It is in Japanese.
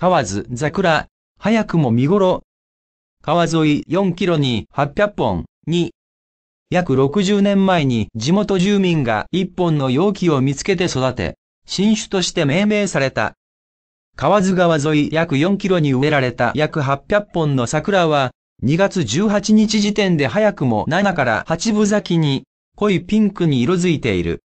河津桜、早くも見頃。川沿い4キロに800本、に。約60年前に地元住民が1本の容器を見つけて育て、新種として命名された。河津川沿い約4キロに植えられた約800本の桜は、2月18日時点で早くも7から8分咲きに、濃いピンクに色づいている。